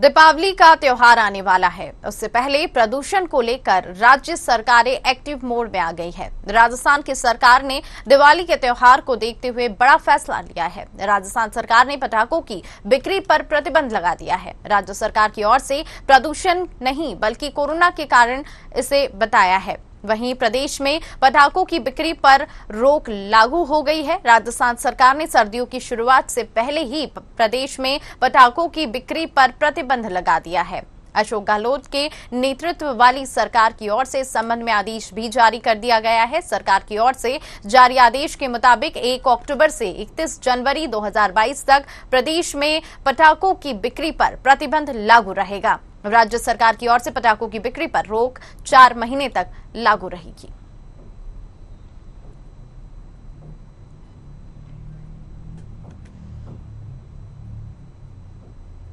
दीपावली का त्योहार आने वाला है उससे पहले प्रदूषण को लेकर राज्य सरकारें एक्टिव मोड में आ गई है राजस्थान की सरकार ने दिवाली के त्योहार को देखते हुए बड़ा फैसला लिया है राजस्थान सरकार ने पटाखों की बिक्री पर प्रतिबंध लगा दिया है राज्य सरकार की ओर से प्रदूषण नहीं बल्कि कोरोना के कारण इसे बताया है वहीं प्रदेश में पटाखों की बिक्री पर रोक लागू हो गई है राजस्थान सरकार ने सर्दियों की शुरुआत से पहले ही प्रदेश में पटाखों की बिक्री पर प्रतिबंध लगा दिया है अशोक गहलोत के नेतृत्व वाली सरकार की ओर से संबंध में आदेश भी जारी कर दिया गया है सरकार की ओर से जारी आदेश के मुताबिक 1 अक्टूबर से 31 जनवरी 2022 तक प्रदेश में पटाखों की बिक्री पर प्रतिबंध लागू रहेगा राज्य सरकार की ओर से पटाखों की बिक्री पर रोक चार महीने तक लागू रहेगी